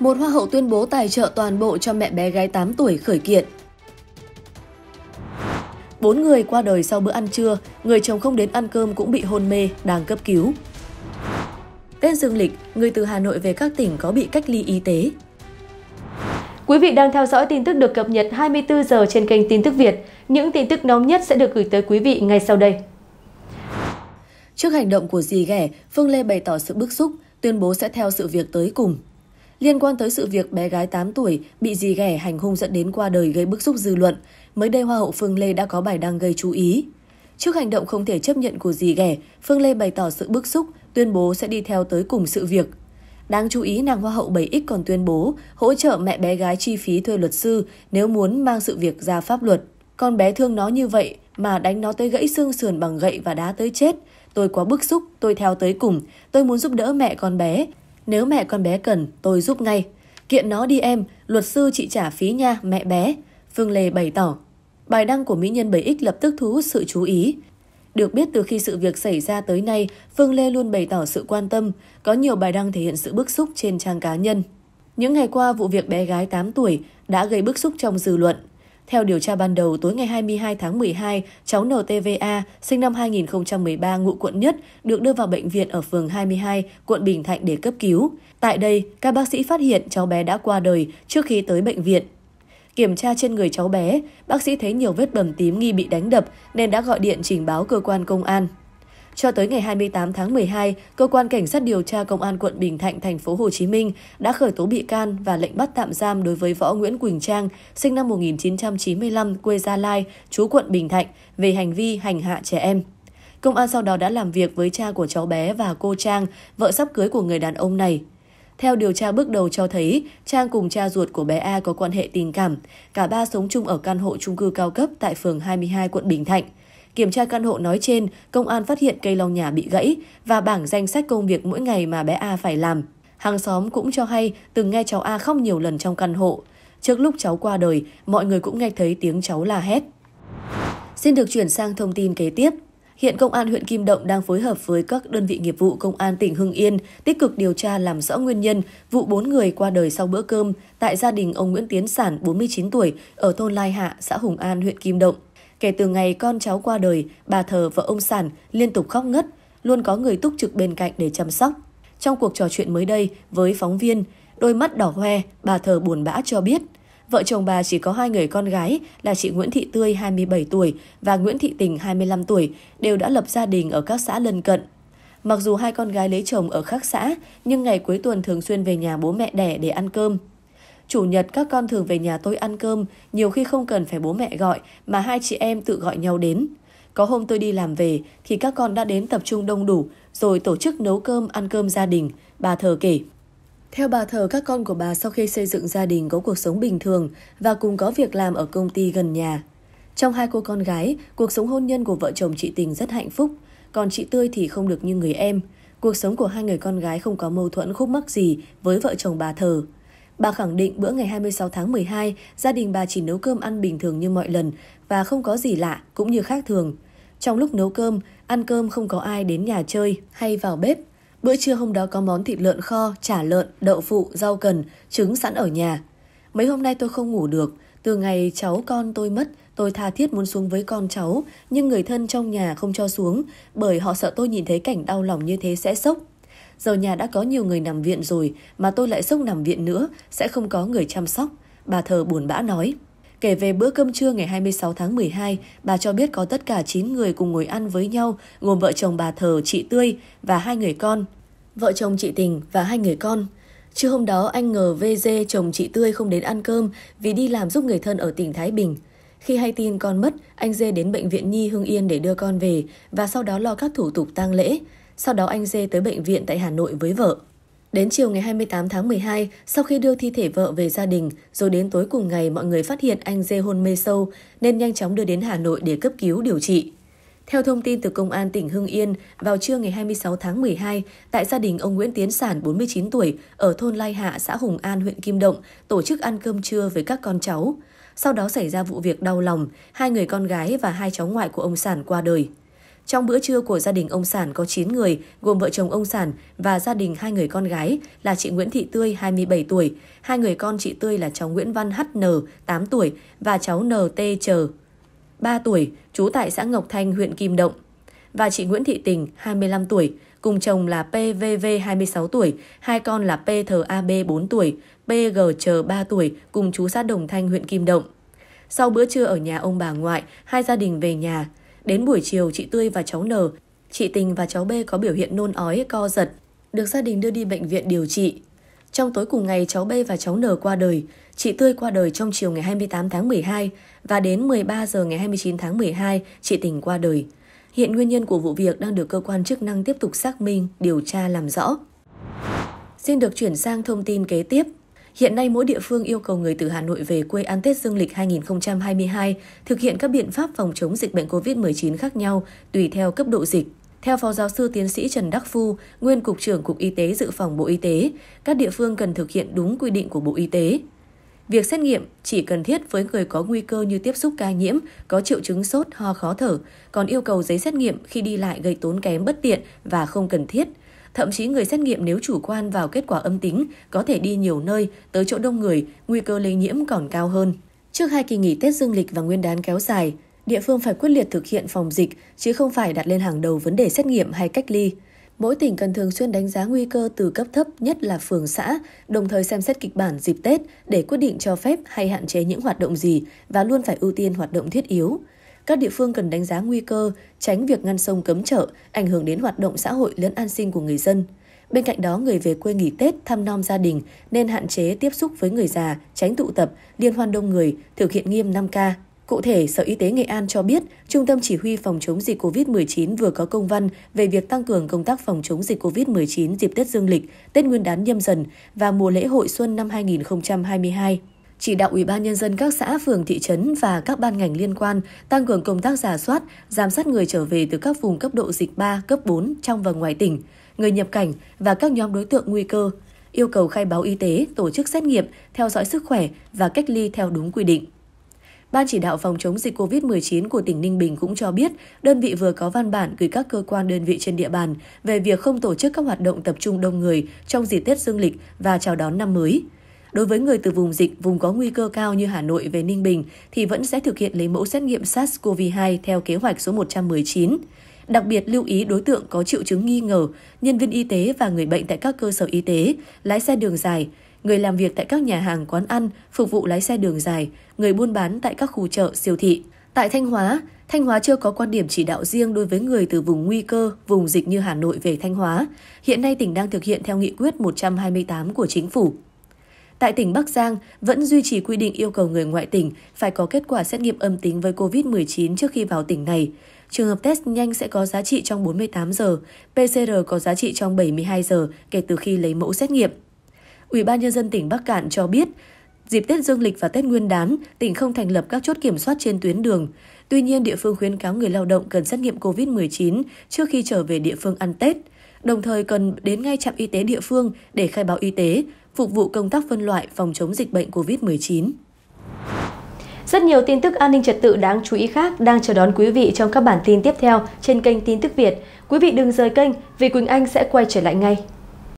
một hoa hậu tuyên bố tài trợ toàn bộ cho mẹ bé gái 8 tuổi khởi kiện. Bốn người qua đời sau bữa ăn trưa, người chồng không đến ăn cơm cũng bị hôn mê, đang cấp cứu. Tết dương lịch, người từ Hà Nội về các tỉnh có bị cách ly y tế. Quý vị đang theo dõi tin tức được cập nhật 24 giờ trên kênh Tin tức Việt. Những tin tức nóng nhất sẽ được gửi tới quý vị ngay sau đây. Trước hành động của dì ghẻ, Phương Lê bày tỏ sự bức xúc, tuyên bố sẽ theo sự việc tới cùng. Liên quan tới sự việc bé gái 8 tuổi bị dì ghẻ hành hung dẫn đến qua đời gây bức xúc dư luận, mới đây Hoa hậu Phương Lê đã có bài đăng gây chú ý. Trước hành động không thể chấp nhận của dì ghẻ, Phương Lê bày tỏ sự bức xúc, tuyên bố sẽ đi theo tới cùng sự việc. Đáng chú ý, nàng Hoa hậu 7X còn tuyên bố hỗ trợ mẹ bé gái chi phí thuê luật sư nếu muốn mang sự việc ra pháp luật. Con bé thương nó như vậy mà đánh nó tới gãy xương sườn bằng gậy và đá tới chết. Tôi quá bức xúc, tôi theo tới cùng, tôi muốn giúp đỡ mẹ con bé, nếu mẹ con bé cần, tôi giúp ngay. Kiện nó đi em, luật sư chị trả phí nha, mẹ bé. Phương Lê bày tỏ. Bài đăng của mỹ nhân 7X lập tức thu hút sự chú ý. Được biết từ khi sự việc xảy ra tới nay, Phương Lê luôn bày tỏ sự quan tâm, có nhiều bài đăng thể hiện sự bức xúc trên trang cá nhân. Những ngày qua, vụ việc bé gái 8 tuổi đã gây bức xúc trong dư luận. Theo điều tra ban đầu, tối ngày 22 tháng 12, cháu NTVA, sinh năm 2013, ngụ quận Nhất, được đưa vào bệnh viện ở phường 22, quận Bình Thạnh để cấp cứu. Tại đây, các bác sĩ phát hiện cháu bé đã qua đời trước khi tới bệnh viện. Kiểm tra trên người cháu bé, bác sĩ thấy nhiều vết bầm tím nghi bị đánh đập nên đã gọi điện trình báo cơ quan công an. Cho tới ngày 28 tháng 12, cơ quan cảnh sát điều tra công an quận Bình Thạnh thành phố Hồ Chí Minh đã khởi tố bị can và lệnh bắt tạm giam đối với Võ Nguyễn Quỳnh Trang, sinh năm 1995, quê Gia Lai, chú quận Bình Thạnh về hành vi hành hạ trẻ em. Công an sau đó đã làm việc với cha của cháu bé và cô Trang, vợ sắp cưới của người đàn ông này. Theo điều tra bước đầu cho thấy, Trang cùng cha ruột của bé A có quan hệ tình cảm. Cả ba sống chung ở căn hộ chung cư cao cấp tại phường 22 quận Bình Thạnh. Kiểm tra căn hộ nói trên, công an phát hiện cây lau nhà bị gãy và bảng danh sách công việc mỗi ngày mà bé A phải làm. Hàng xóm cũng cho hay từng nghe cháu A khóc nhiều lần trong căn hộ. Trước lúc cháu qua đời, mọi người cũng nghe thấy tiếng cháu la hét. Xin được chuyển sang thông tin kế tiếp. Hiện Công an huyện Kim Động đang phối hợp với các đơn vị nghiệp vụ Công an tỉnh Hưng Yên tích cực điều tra làm rõ nguyên nhân vụ 4 người qua đời sau bữa cơm tại gia đình ông Nguyễn Tiến Sản, 49 tuổi, ở thôn Lai Hạ, xã Hùng An, huyện Kim Động. Kể từ ngày con cháu qua đời, bà thờ và ông sản liên tục khóc ngất, luôn có người túc trực bên cạnh để chăm sóc. Trong cuộc trò chuyện mới đây với phóng viên, đôi mắt đỏ hoe, bà thờ buồn bã cho biết – Vợ chồng bà chỉ có hai người con gái là chị Nguyễn Thị Tươi 27 tuổi và Nguyễn Thị Tình 25 tuổi, đều đã lập gia đình ở các xã lân cận. Mặc dù hai con gái lấy chồng ở khác xã, nhưng ngày cuối tuần thường xuyên về nhà bố mẹ đẻ để ăn cơm. Chủ nhật các con thường về nhà tôi ăn cơm, nhiều khi không cần phải bố mẹ gọi mà hai chị em tự gọi nhau đến. Có hôm tôi đi làm về thì các con đã đến tập trung đông đủ rồi tổ chức nấu cơm ăn cơm gia đình, bà thờ kể. Theo bà thờ, các con của bà sau khi xây dựng gia đình có cuộc sống bình thường và cùng có việc làm ở công ty gần nhà. Trong hai cô con gái, cuộc sống hôn nhân của vợ chồng chị Tình rất hạnh phúc, còn chị Tươi thì không được như người em. Cuộc sống của hai người con gái không có mâu thuẫn khúc mắc gì với vợ chồng bà thờ. Bà khẳng định bữa ngày 26 tháng 12, gia đình bà chỉ nấu cơm ăn bình thường như mọi lần và không có gì lạ cũng như khác thường. Trong lúc nấu cơm, ăn cơm không có ai đến nhà chơi hay vào bếp. Bữa trưa hôm đó có món thịt lợn kho, chả lợn, đậu phụ, rau cần, trứng sẵn ở nhà. Mấy hôm nay tôi không ngủ được, từ ngày cháu con tôi mất, tôi tha thiết muốn xuống với con cháu, nhưng người thân trong nhà không cho xuống, bởi họ sợ tôi nhìn thấy cảnh đau lòng như thế sẽ sốc. Giờ nhà đã có nhiều người nằm viện rồi mà tôi lại sốc nằm viện nữa, sẽ không có người chăm sóc. Bà thờ buồn bã nói. Kể về bữa cơm trưa ngày 26 tháng 12, bà cho biết có tất cả 9 người cùng ngồi ăn với nhau, gồm vợ chồng bà thờ, chị Tươi và hai người con. Vợ chồng chị Tình và hai người con. Trưa hôm đó anh ngờ VG chồng chị Tươi không đến ăn cơm vì đi làm giúp người thân ở tỉnh Thái Bình. Khi hay tin con mất, anh Dê đến bệnh viện Nhi Hưng Yên để đưa con về và sau đó lo các thủ tục tang lễ. Sau đó anh Dê tới bệnh viện tại Hà Nội với vợ. Đến chiều ngày 28 tháng 12, sau khi đưa thi thể vợ về gia đình, rồi đến tối cùng ngày mọi người phát hiện anh Dê hôn mê sâu nên nhanh chóng đưa đến Hà Nội để cấp cứu điều trị. Theo thông tin từ Công an tỉnh Hưng Yên, vào trưa ngày 26 tháng 12, tại gia đình ông Nguyễn Tiến Sản, 49 tuổi, ở thôn Lai Hạ, xã Hùng An, huyện Kim Động, tổ chức ăn cơm trưa với các con cháu. Sau đó xảy ra vụ việc đau lòng, hai người con gái và hai cháu ngoại của ông Sản qua đời. Trong bữa trưa của gia đình ông Sản có 9 người, gồm vợ chồng ông Sản và gia đình hai người con gái là chị Nguyễn Thị Tươi 27 tuổi, hai người con chị Tươi là cháu Nguyễn Văn HN 8 tuổi và cháu NT Chờ 3 tuổi, trú tại xã Ngọc Thanh, huyện Kim Động và chị Nguyễn Thị Tình 25 tuổi, cùng chồng là PVV 26 tuổi, hai con là PTHAB 4 tuổi, PGC 3 tuổi, cùng chú xã Đồng Thanh, huyện Kim Động. Sau bữa trưa ở nhà ông bà ngoại, hai gia đình về nhà, Đến buổi chiều chị Tươi và cháu N, chị Tình và cháu B có biểu hiện nôn ói, co giật, được gia đình đưa đi bệnh viện điều trị. Trong tối cùng ngày cháu B và cháu N qua đời, chị Tươi qua đời trong chiều ngày 28 tháng 12 và đến 13 giờ ngày 29 tháng 12 chị Tình qua đời. Hiện nguyên nhân của vụ việc đang được cơ quan chức năng tiếp tục xác minh, điều tra làm rõ. Xin được chuyển sang thông tin kế tiếp. Hiện nay mỗi địa phương yêu cầu người từ Hà Nội về quê ăn Tết Dương lịch 2022 thực hiện các biện pháp phòng chống dịch bệnh COVID-19 khác nhau tùy theo cấp độ dịch. Theo Phó Giáo sư Tiến sĩ Trần Đắc Phu, Nguyên Cục trưởng Cục Y tế Dự phòng Bộ Y tế, các địa phương cần thực hiện đúng quy định của Bộ Y tế. Việc xét nghiệm chỉ cần thiết với người có nguy cơ như tiếp xúc ca nhiễm, có triệu chứng sốt, ho khó thở, còn yêu cầu giấy xét nghiệm khi đi lại gây tốn kém bất tiện và không cần thiết – Thậm chí người xét nghiệm nếu chủ quan vào kết quả âm tính có thể đi nhiều nơi, tới chỗ đông người, nguy cơ lây nhiễm còn cao hơn. Trước hai kỳ nghỉ Tết Dương lịch và Nguyên đán kéo dài, địa phương phải quyết liệt thực hiện phòng dịch chứ không phải đặt lên hàng đầu vấn đề xét nghiệm hay cách ly. Mỗi tỉnh cần thường xuyên đánh giá nguy cơ từ cấp thấp nhất là phường xã, đồng thời xem xét kịch bản dịp Tết để quyết định cho phép hay hạn chế những hoạt động gì và luôn phải ưu tiên hoạt động thiết yếu các địa phương cần đánh giá nguy cơ, tránh việc ngăn sông cấm chợ, ảnh hưởng đến hoạt động xã hội lẫn an sinh của người dân. Bên cạnh đó, người về quê nghỉ Tết thăm nom gia đình nên hạn chế tiếp xúc với người già, tránh tụ tập, liên hoan đông người, thực hiện nghiêm 5K. Cụ thể, Sở Y tế Nghệ An cho biết, Trung tâm Chỉ huy Phòng chống dịch COVID-19 vừa có công văn về việc tăng cường công tác phòng chống dịch COVID-19 dịp Tết Dương lịch, Tết Nguyên đán nhâm dần và mùa lễ hội xuân năm 2022 chỉ đạo Ủy ban nhân dân các xã, phường, thị trấn và các ban ngành liên quan tăng cường công tác giả soát, giám sát người trở về từ các vùng cấp độ dịch 3, cấp 4 trong và ngoài tỉnh, người nhập cảnh và các nhóm đối tượng nguy cơ, yêu cầu khai báo y tế, tổ chức xét nghiệm, theo dõi sức khỏe và cách ly theo đúng quy định. Ban chỉ đạo phòng chống dịch COVID-19 của tỉnh Ninh Bình cũng cho biết, đơn vị vừa có văn bản gửi các cơ quan đơn vị trên địa bàn về việc không tổ chức các hoạt động tập trung đông người trong dịp Tết Dương lịch và chào đón năm mới. Đối với người từ vùng dịch, vùng có nguy cơ cao như Hà Nội về Ninh Bình thì vẫn sẽ thực hiện lấy mẫu xét nghiệm SARS-CoV-2 theo kế hoạch số 119. Đặc biệt lưu ý đối tượng có triệu chứng nghi ngờ, nhân viên y tế và người bệnh tại các cơ sở y tế, lái xe đường dài, người làm việc tại các nhà hàng quán ăn, phục vụ lái xe đường dài, người buôn bán tại các khu chợ, siêu thị. Tại Thanh Hóa, Thanh Hóa chưa có quan điểm chỉ đạo riêng đối với người từ vùng nguy cơ, vùng dịch như Hà Nội về Thanh Hóa. Hiện nay tỉnh đang thực hiện theo nghị quyết 128 của chính phủ tại tỉnh Bắc Giang vẫn duy trì quy định yêu cầu người ngoại tỉnh phải có kết quả xét nghiệm âm tính với COVID-19 trước khi vào tỉnh này. Trường hợp test nhanh sẽ có giá trị trong 48 giờ, PCR có giá trị trong 72 giờ kể từ khi lấy mẫu xét nghiệm. Ủy ban nhân dân tỉnh Bắc Cạn cho biết, Dịp Tết Dương lịch và Tết Nguyên đán, tỉnh không thành lập các chốt kiểm soát trên tuyến đường. Tuy nhiên, địa phương khuyến cáo người lao động cần xét nghiệm COVID-19 trước khi trở về địa phương ăn Tết. Đồng thời cần đến ngay trạm y tế địa phương để khai báo y tế, phục vụ công tác phân loại phòng chống dịch bệnh COVID-19. Rất nhiều tin tức an ninh trật tự đáng chú ý khác đang chờ đón quý vị trong các bản tin tiếp theo trên kênh Tin tức Việt. Quý vị đừng rời kênh vì Quỳnh Anh sẽ quay trở lại ngay.